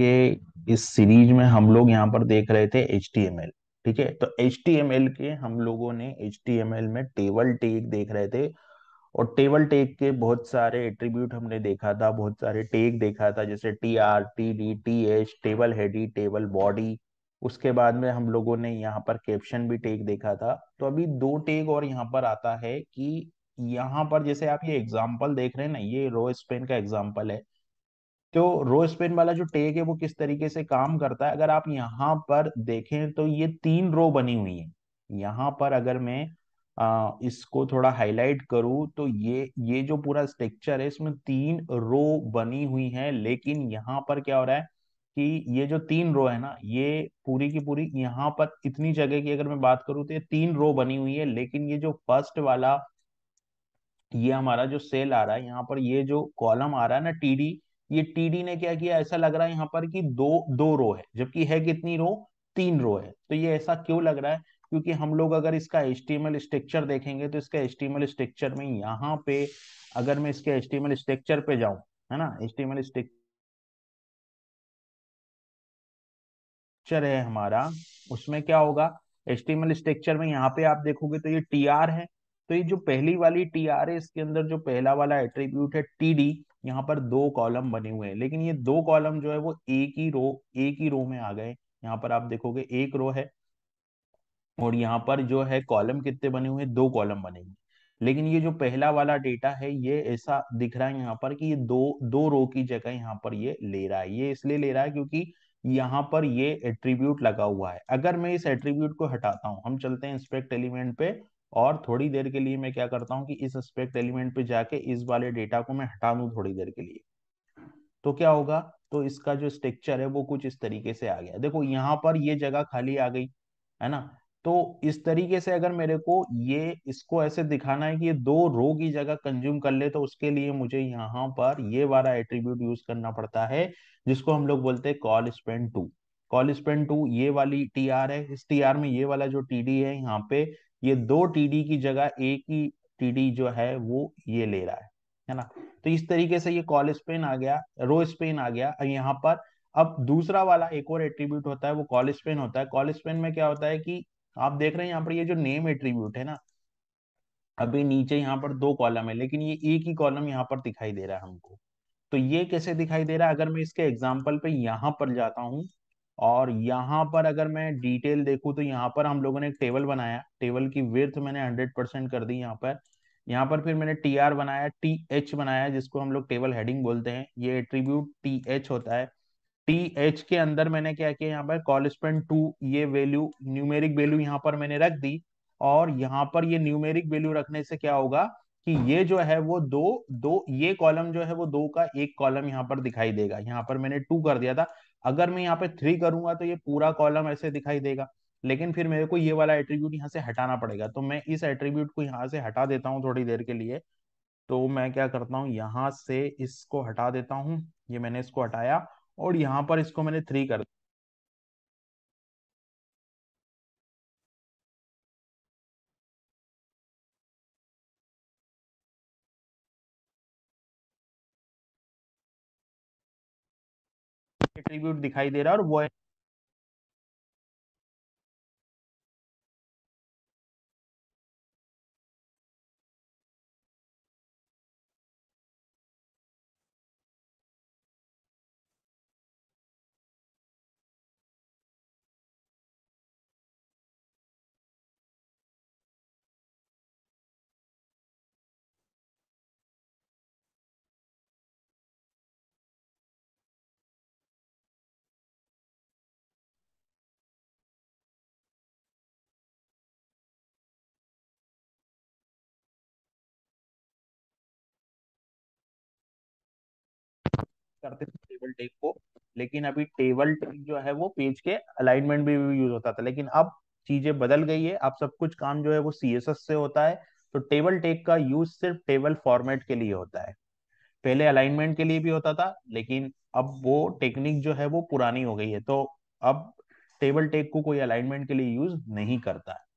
के इस सीरीज में हम लोग यहाँ पर देख रहे थे एच ठीक है तो एच के हम लोगों ने एच में टेबल टेक देख रहे थे और टेबल टेक के बहुत सारे एट्रीब्यूट हमने देखा था बहुत सारे टेक देखा था जैसे T R T D T H table head table body उसके बाद में हम लोगों ने यहाँ पर कैप्शन भी टेक देखा था तो अभी दो टेक और यहाँ पर आता है कि यहाँ पर जैसे आप ये एग्जाम्पल देख रहे हैं ना ये रो स्पेन का एग्जाम्पल है तो रो स्पिन वाला जो टेक है वो किस तरीके से काम करता है अगर आप यहाँ पर देखें तो ये तीन रो बनी हुई है यहाँ पर अगर मैं आ, इसको थोड़ा हाईलाइट करूं तो ये ये जो पूरा स्ट्रक्चर है इसमें तीन रो बनी हुई है लेकिन यहाँ पर क्या हो रहा है कि ये जो तीन रो है ना ये पूरी की पूरी यहाँ पर इतनी जगह की अगर मैं बात करूं तो ये तीन रो बनी हुई है लेकिन ये जो फर्स्ट वाला ये हमारा जो सेल आ रहा है यहाँ पर ये जो कॉलम आ रहा है ना टीडी ये टीडी ने क्या किया ऐसा लग रहा है यहाँ पर कि दो दो रो है जबकि है कितनी रो तीन रो है तो ये ऐसा क्यों लग रहा है क्योंकि हम लोग अगर इसका एस्टीमल स्ट्रक्चर देखेंगे तो इसका एस्टीमल स्ट्रक्चर में यहाँ पे अगर मैं इसके एस्टीमल स्ट्रक्चर पे जाऊं है ना टी स्ट्रक्चर है हमारा उसमें क्या होगा एस्टीमल स्ट्रक्चर में यहाँ पे आप देखोगे तो ये टी आर है तो ये जो पहली वाली टी आर है इसके अंदर जो पहला वाला एट्रीब्यूट है टी डी यहाँ पर दो कॉलम बने हुए हैं लेकिन ये दो कॉलम जो है वो एक ही रो एक ही रो में आ गए यहाँ पर आप देखोगे एक रो है और यहाँ पर जो है कॉलम कितने बने हुए हैं दो कॉलम बने हुए लेकिन ये जो पहला वाला डेटा है ये ऐसा दिख रहा है यहाँ पर कि ये दो दो रो की जगह यहाँ पर ये ले रहा है ये इसलिए ले रहा है क्योंकि यहाँ पर ये एट्रीब्यूट लगा हुआ है अगर मैं इस एट्रीब्यूट को हटाता हूँ हम चलते हैं इंस्पेक्ट एलिमेंट पे और थोड़ी देर के लिए मैं क्या करता हूँ कि इस एस्पेक्ट एलिमेंट पे जाके इस वाले डेटा को मैं हटा दू थोड़ी देर के लिए तो क्या होगा तो इसका जो स्ट्रक्चर है वो कुछ इस तरीके से आ गया देखो यहाँ पर ये जगह खाली आ गई है ना तो इस तरीके से अगर मेरे को ये इसको ऐसे दिखाना है कि ये दो रो की जगह कंज्यूम कर ले तो उसके लिए मुझे यहाँ पर ये वाला एट्रीब्यूट यूज करना पड़ता है जिसको हम लोग बोलते हैं col span two col span two ये वाली टी आर है इस टी आर में ये वाला जो टी डी है यहाँ पे ये दो टीडी की जगह एक ही टीडी जो है वो ये ले रहा है है ना तो इस तरीके से ये कॉल स्पेन आ गया रो स्पेन आ गया यहाँ पर अब दूसरा वाला एक और एट्रीब्यूट होता है वो कॉल स्पेन होता है कॉल स्पेन में क्या होता है कि आप देख रहे हैं यहाँ पर ये जो नेम एट्रीब्यूट है ना अभी नीचे यहाँ पर दो कॉलम है लेकिन ये एक ही कॉलम यहाँ पर दिखाई दे रहा है हमको तो ये कैसे दिखाई दे रहा है अगर मैं इसके एग्जाम्पल पे यहाँ पर जाता हूँ और यहाँ पर अगर मैं डिटेल देखूँ तो यहाँ पर हम लोगों ने एक टेबल बनाया टेबल की विर्थ मैंने हंड्रेड परसेंट कर दी यहाँ पर यहाँ पर फिर मैंने टी आर बनाया टी एच बनाया जिसको हम लोग टेबल हेडिंग बोलते हैं ये एट्रीब्यूट टी एच होता है टी एच के अंदर मैंने क्या किया यहाँ पर स्पेंड टू ये वैल्यू न्यूमेरिक वैल्यू यहाँ पर मैंने रख दी और यहाँ पर ये न्यूमेरिक वैल्यू रखने से क्या होगा कि ये जो है वो दो दो ये कॉलम जो है वो दो का एक कॉलम यहाँ पर दिखाई देगा यहाँ पर मैंने टू कर दिया था अगर मैं यहाँ पे थ्री करूंगा तो ये पूरा कॉलम ऐसे दिखाई देगा लेकिन फिर मेरे को ये वाला एट्रीब्यूट यहाँ से हटाना पड़ेगा तो मैं इस एट्रीब्यूट को यहाँ से हटा देता हूँ थोड़ी देर के लिए तो मैं क्या करता हूँ यहाँ से इसको हटा देता हूँ ये मैंने इसको हटाया और यहाँ पर इसको मैंने थ्री कर दिया एट्रीब्यूट दिखाई दे रहा है और वो करते थे टेबल टेक को लेकिन अभी टेबल टेक जो है वो पेज के अलाइनमेंट भी यूज होता था लेकिन अब चीजें बदल गई है अब सब कुछ काम जो है वो सी से होता है तो टेबल टेक का यूज सिर्फ टेबल फॉर्मेट के लिए होता है पहले अलाइनमेंट के लिए भी होता था लेकिन अब वो टेक्निक जो है वो पुरानी हो गई है तो अब टेबल टेक को कोई अलाइनमेंट के लिए यूज नहीं करता है